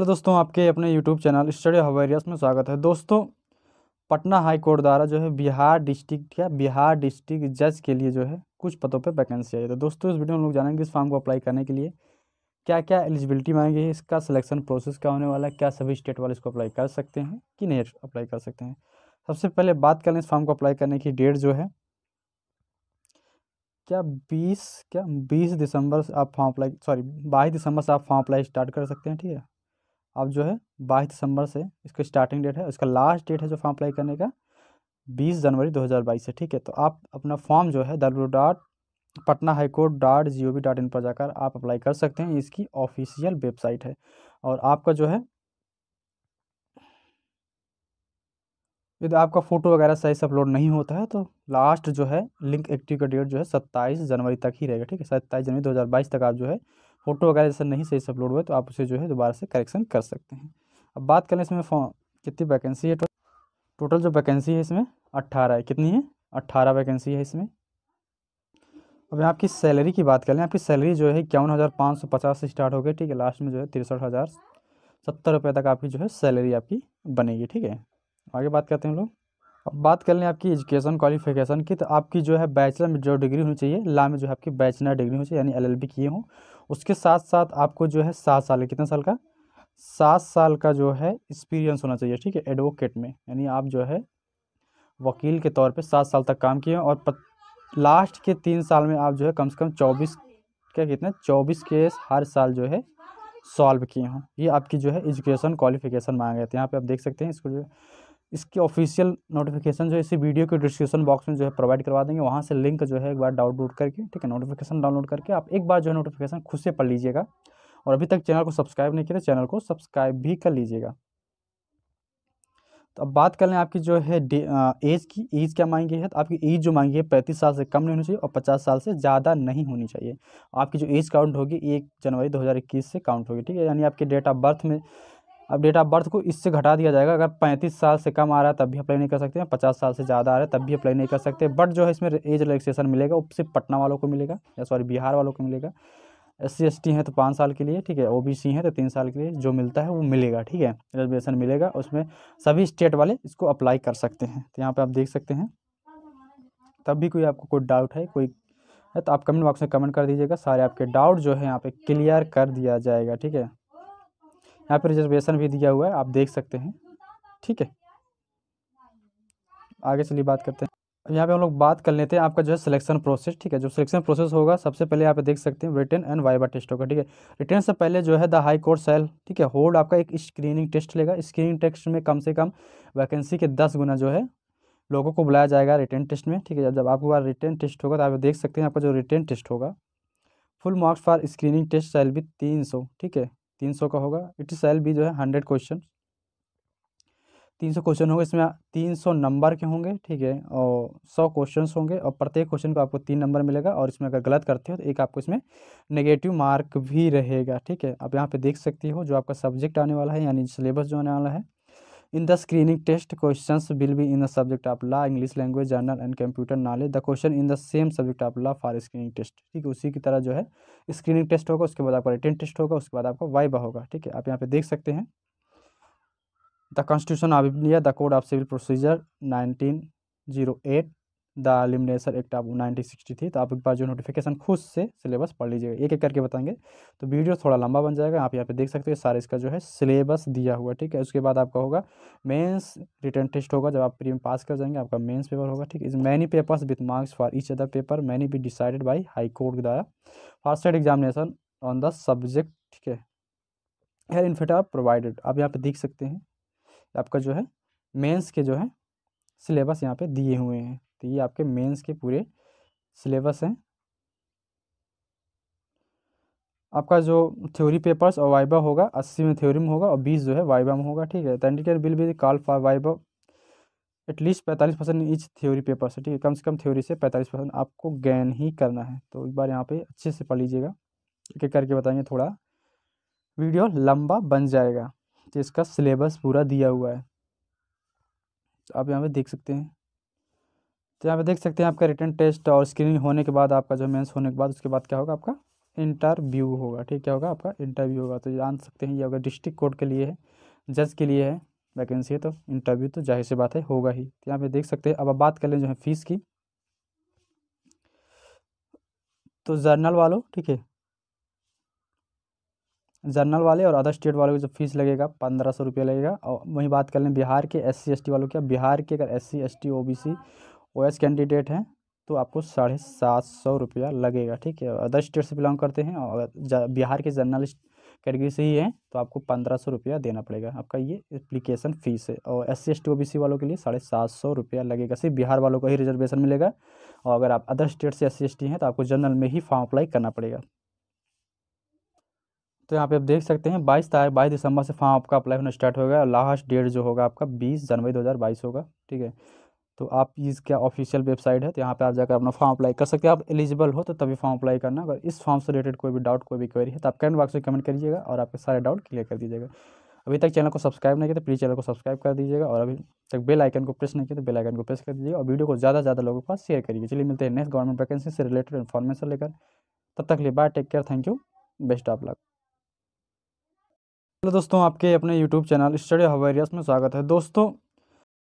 hello दोस्तों आपके अपने यूट्यूब चैनल स्टडी हवेरियस में स्वागत है दोस्तों पटना हाई कोर्ट द्वारा जो है बिहार डिस्ट्रिक्ट या बिहार डिस्ट्रिक्ट जज के लिए जो है कुछ पदों पे वैकेंसी आई है तो दोस्तों इस वीडियो में हम लोग जानेंगे इस फॉर्म को अप्लाई करने के लिए क्या क्या एलिजिबिलिटी मांगी है इसका सिलेक्शन प्रोसेस क्या होने वाला है क्या सभी स्टेट वाले इसको अप्लाई कर सकते हैं कि नहीं अप्लाई कर सकते हैं सबसे पहले बात कर लें इस फॉर्म को अप्लाई करने की डेट जो है क्या बीस क्या बीस दिसंबर से आप फॉर्म अप्लाई सॉरी बाईस दिसंबर से आप फॉर्म अप्लाई स्टार्ट कर सकते हैं ठीक है अब जो है बाईस दिसंबर से इसका स्टार्टिंग डेट है इसका लास्ट डेट है जो फॉर्म अप्लाई करने का बीस जनवरी दो हज़ार बाईस से ठीक है तो आप अपना फॉर्म जो है W dot Patna high court dot G O V dot in पर जाकर आप अप्लाई कर सकते हैं इसकी ऑफिशियल वेबसाइट है और आपका जो है यदि आपका फ़ोटो वगैरह सही से अपलोड नहीं होता है तो लास्ट जो है लिंक एक्टिव का डेट जो है सत्ताईस जनवरी तक ही रहेगा ठीक है सत्ताईस जनवरी दो हज़ार बाईस तक आप जो है फोटो वगैरह जैसे नहीं सही से अपलोड हुआ तो आप उसे जो है दोबारा से करेक्शन कर सकते हैं अब बात करें इसमें कितनी वैकेंसी है टोटल जो वैकेंसी है इसमें अट्ठारह है कितनी है अट्ठारह वैकेंसी है इसमें अब यहाँ आपकी सैलरी की बात कर लें आपकी सैलरी जो है इक्यावन हज़ार पाँच सौ पचास से स्टार्ट हो गई ठीक है लास्ट में जो है तिरसठ हज़ार सत्तर रुपये तक आपकी जो है सैलरी आपकी बनेगी ठीक है आगे बात करते हैं लोग अब बात कर लें आपकी एजुकेशन क्वालिफिकेशन की तो आपकी जो है बैचलर में जो डिग्री होनी चाहिए ला में जो है आपकी बैचलर डिग्री होनी चाहिए यानी एलएलबी किए हों उसके साथ साथ आपको जो है सात साल कितने साल का सात साल का जो है एक्सपीरियंस होना चाहिए ठीक है एडवोकेट में यानी आप जो है वकील के तौर पे सात साल तक काम किए और पत, लास्ट के तीन साल में आप जो है कम से कम चौबीस क्या कितने चौबीस केस हर साल जो है सॉल्व किए हों ये आपकी जो है एजुकेशन क्वालिफिकेशन मांगे थे यहाँ पे आप देख सकते हैं इसको जो इसकी ऑफिशियल नोटिफिकेशन जो है इसी वीडियो के डिस्क्रिप्शन बॉक्स में जो है प्रोवाइड करवा देंगे वहाँ से लिंक जो है एक बार डाउनलोड करके ठीक है नोटिफिकेशन डाउनलोड करके आप एक बार जो है नोटिफिकेशन खुद से पढ़ लीजिएगा और अभी तक चैनल को सब्सक्राइब नहीं किया तो चैनल को सब्सक्राइब भी कर लीजिएगा तो अब बात कर लें आपकी जो है एज की एज क्या मांगी है तो आपकी एज जो मांगी है पैंतीस साल से कम नहीं होनी चाहिए और पचास साल से ज़्यादा नहीं होनी चाहिए आपकी जो एज काउंट होगी एक जनवरी 2021 से काउंट होगी ठीक है यानी आपके डेट ऑफ बर्थ में अब डेट ऑफ बर्थ को इससे घटा दिया जाएगा अगर पैंतीस साल से कम आ रहा है तब भी अप्लाई नहीं कर सकते हैं पचास साल से ज़्यादा आ रहा है तब भी अप्लाई नहीं कर सकते बट जो है इसमें एज रिलेक्सेशन मिलेगा वो सिर्फ पटना वालों को मिलेगा या सॉरी बिहार वालों को मिलेगा एस सी एस टी हैं तो पाँच साल के लिए ठीक है ओ बी सी हैं तो तीन साल के लिए जो मिलता है वो मिलेगा ठीक है रिजर्वेशन मिलेगा उसमें सभी स्टेट वाले इसको अप्लाई कर सकते हैं तो यहाँ पर आप देख सकते हैं तब भी कोई आपको कोई डाउट है कोई है तो आप कमेंट बॉक्स में कमेंट कर दीजिएगा सारे आपके डाउट जो है यहाँ पे क्लियर कर दिया जाएगा ठीक है यहाँ पर रिजर्वेशन भी दिया हुआ है आप देख सकते हैं ठीक है आगे चलिए बात करते हैं यहाँ पे हम लोग बात कर लेते हैं आपका जो है सिलेक्शन प्रोसेस ठीक है जो सिलेक्शन प्रोसेस होगा सबसे पहले यहाँ पे देख सकते हैं रिटर्न एंड वाइबा टेस्ट होगा ठीक है रिटर्न से पहले जो है द हाई कोर्ट सेल ठीक है होल्ड आपका एक स्क्रीनिंग टेस्ट लेगा स्क्रीनिंग टेस्ट में कम से कम वैकेंसी के दस गुना जो है लोगों को बुलाया जाएगा रिटर्न टेस्ट में ठीक है जब आपके पास रिटर्न टेस्ट होगा तो आप देख सकते हैं आपका जो रिटर्न टेस्ट होगा full marks for screening test shall भी तीन सौ ठीक है तीन सौ का होगा इट सेल भी जो है हंड्रेड क्वेश्चन तीन सौ क्वेश्चन होंगे इसमें तीन सौ नंबर के होंगे ठीक है और सौ क्वेश्चन होंगे और प्रत्येक क्वेश्चन को आपको तीन नंबर मिलेगा और इसमें अगर गलत करते हो तो एक आपको इसमें नेगेटिव मार्क भी रहेगा ठीक है आप यहाँ पे देख सकती हो जो आपका सब्जेक्ट आने वाला है यानी सिलेबस जो आने वाला है in the screening test question will be in the subject of law English language general and computer knowledge the question in the same subject of law for screening test ठीक है उसी की तरह जो है स्क्रीनिंग टेस्ट होगा उसके बाद आपका रिटर्न टेस्ट होगा उसके बाद आपका बा होगा ठीक है आप यहाँ पे देख सकते हैं the constitution of India the code of civil procedure nineteen zero eight the limitation act of nineteen sixty three तो आप एक बार जो नोटिफिकेशन खुद से सिलेबस पढ़ लीजिएगा एक एक करके बताएंगे तो वीडियो थोड़ा लंबा बन जाएगा आप यहाँ पे देख सकते हो सारे इसका जो है सिलेबस दिया हुआ ठीक है उसके बाद आपका होगा मेंस रिटर्न टेस्ट होगा जब आप प्री में पास कर जाएंगे आपका मेन्स पेपर होगा ठीक is many papers with marks for each other paper many be decided by high court द्वारा first aid examination on the subject ठीक है हेयर इन्फेट आर प्रोवाइडेड आप यहाँ पे देख सकते हैं आपका जो है मेन्स के जो है सिलेबस यहाँ पे दिए हुए हैं तो ये आपके मेंस के पूरे सिलेबस हैं आपका जो थ्योरी पेपर्स और वाइबा होगा अस्सी में थ्योरी में होगा और बीस जो है वाइबा में होगा ठीक है टेंडिकेट will be call for viva at least पैंतालीस परसेंट ईच थ्योरी पेपर्स ठीक है कम से कम थ्योरी से पैंतालीस परसेंट आपको गैन ही करना है तो एक बार यहाँ पे अच्छे से पढ़ लीजिएगा एक एक करके बताएंगे थोड़ा वीडियो लंबा बन जाएगा तो इसका सिलेबस पूरा दिया हुआ है तो आप यहाँ पे देख सकते हैं तो यहाँ पे देख सकते हैं आपका रिटर्न टेस्ट और स्क्रीनिंग होने के बाद आपका जो मेंस होने के बाद उसके बाद क्या होगा आपका इंटरव्यू होगा ठीक क्या होगा आपका इंटरव्यू होगा तो जान सकते हैं ये होगा डिस्ट्रिक्ट कोर्ट के लिए है जज के लिए है वैकेंसी है तो इंटरव्यू तो जाहिर सी बात है होगा ही तो यहाँ पे देख सकते हैं अब आप बात कर लें जो है फीस की तो जर्नल वालों ठीक है जर्नल वाले और अदर स्टेट वालों की जो फीस लगेगा पंद्रह सौ रुपये लगेगा और वहीं बात कर लें बिहार के एस सी एस टी वालों की बिहार के अगर S C S T O B C O S candidate हैं तो आपको साढ़े सात सौ रुपया लगेगा ठीक है अदर स्टेट से बिलोंग करते हैं और बिहार के जर्नलिस्ट कैटेगरी से ही है तो आपको पंद्रह सौ रुपया देना पड़ेगा आपका ये एप्लीकेशन फ़ीस है और S C S T O B C वालों के लिए साढ़े सात सौ रुपया लगेगा सिर्फ बिहार वालों को ही रिजर्वेशन मिलेगा और अगर आप अदर स्टेट से एस सी एस टी हैं तो आपको जनरल में ही फॉर्म अप्लाई करना पड़ेगा तो यहाँ पे आप देख सकते हैं बाईस तारीख बाईस दिसंबर से फॉर्म आपका अप्लाई होना स्टार्ट होगा लास्ट डेट जो होगा आपका बीस जनवरी दो हज़ार बाईस होगा ठीक है तो आप इसका ऑफिशियल वेबसाइट है तो यहाँ पे आप जाकर अपना फॉर्म अप्लाई कर सकते हैं आप एलिजिबल हो तो तभी फॉर्म अप्लाई करना अगर इस फॉर्म से रिलेटेड कोई भी डाउट कोई भी क्वेरी है तो आप कमेंट बॉक्स में कमेंट करिएगा और आपके सारे डाउट क्लियर कर दीजिएगा अभी तक चैनल को सब्सक्राइब नहीं किया तो प्लीज़ चैनल को सब्सक्राइब कर दीजिएगा और अभी तक बेल आइकन को प्रेस नहीं किया तो बेल आइकन को प्रेस कर दीजिएगा और वीडियो को ज़्यादा से ज़्यादा लोगों के पास शेयर करिए चलिए मिलते हैं नेक्स्ट गवर्नमेंट वैकेंसी से रिलेटेड इन्फॉर्मेशन लेकर तब तक लिए bye take care thank you best of luck hello दोस्तों आपके अपने यूट्यूब चैनल स्टडी हवेरियस में स्वागत है दोस्तों